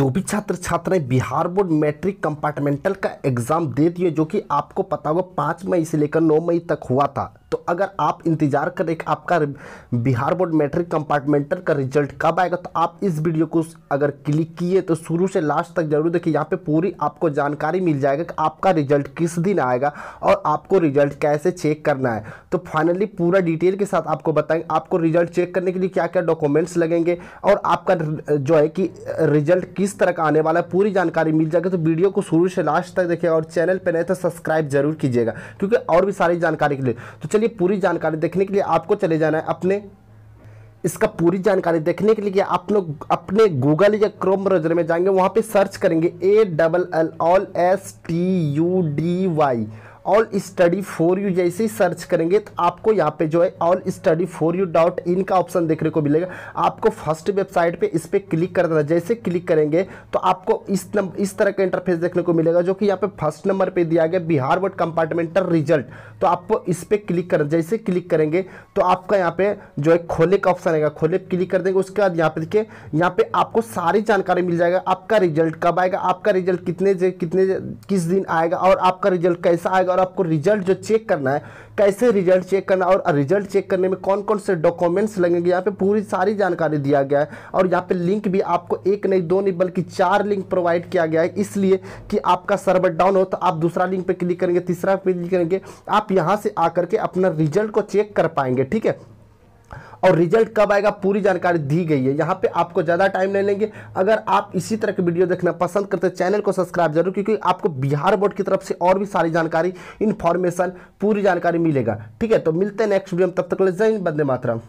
जो भी छात्र छात्राएं बिहार बोर्ड मैट्रिक कंपार्टमेंटल का एग्ज़ाम दे दिए जो कि आपको पता होगा पाँच मई से लेकर नौ मई तक हुआ था तो अगर आप इंतज़ार करें कि आपका बिहार बोर्ड मैट्रिक कंपार्टमेंटल का रिजल्ट कब आएगा तो आप इस वीडियो को अगर क्लिक किए तो शुरू से लास्ट तक जरूर देखिए यहाँ पे पूरी आपको जानकारी मिल जाएगा कि आपका रिजल्ट किस दिन आएगा और आपको रिजल्ट कैसे चेक करना है तो फाइनली पूरा डिटेल के साथ आपको बताएंगे आपको रिजल्ट चेक करने के लिए क्या क्या डॉक्यूमेंट्स लगेंगे और आपका जो है कि रिजल्ट किस किस तरह का आने वाला है पूरी जानकारी मिल जाएगी तो वीडियो को शुरू से लास्ट तक देखिएगा और चैनल पर नहीं तो सब्सक्राइब जरूर कीजिएगा क्योंकि और भी सारी जानकारी के लिए तो चलिए पूरी जानकारी देखने के लिए आपको चले जाना है अपने इसका पूरी जानकारी देखने के लिए आप लोग अपने गूगल या क्रोम ब्राउजर में जाएंगे वहां पे सर्च करेंगे A double L all S T U D Y all study for you जैसे ही सर्च करेंगे तो आपको यहाँ पे जो है all study for you dot in का ऑप्शन देखने को मिलेगा आपको फर्स्ट वेबसाइट पे इस पर क्लिक कर देना जैसे क्लिक करेंगे तो आपको इस नंबर इस तरह का इंटरफेस देखने को मिलेगा जो कि यहाँ पे फर्स्ट नंबर पे दिया गया बिहार वर्ड कंपार्टमेंटल रिजल्ट तो आपको इस पर क्लिक कर जैसे क्लिक करेंगे तो आपका यहाँ पे जो है खोले का ऑप्शन आएगा खोले क्लिक कर देंगे उसके बाद यहाँ पे देखिए यहाँ पे आपको सारी जानकारी मिल जाएगा आपका रिजल्ट कब आएगा आपका रिजल्ट कितने कितने किस दिन आएगा और आपका रिजल्ट कैसा आएगा जाएगा और आपको रिजल्ट जो चेक करना है कैसे रिजल्ट चेक करना और रिजल्ट चेक करने में कौन कौन से डॉक्यूमेंट्स लगेंगे यहाँ पे पूरी सारी जानकारी दिया गया है और यहाँ पे लिंक भी आपको एक नहीं दो नहीं बल्कि चार लिंक प्रोवाइड किया गया है इसलिए कि आपका सर्वर डाउन हो तो आप दूसरा लिंक पर क्लिक करेंगे तीसरा पे क्लिक करेंगे आप यहाँ से आकर के अपना रिजल्ट को चेक कर पाएंगे ठीक है और रिजल्ट कब आएगा पूरी जानकारी दी गई है यहाँ पे आपको ज़्यादा टाइम नहीं लेंगे अगर आप इसी तरह की वीडियो देखना पसंद करते हैं चैनल को सब्सक्राइब जरूर क्योंकि आपको बिहार बोर्ड की तरफ से और भी सारी जानकारी इन्फॉर्मेशन पूरी जानकारी मिलेगा ठीक है तो मिलते हैं नेक्स्ट वीडियो में तब तक ले जय बंदे मातरम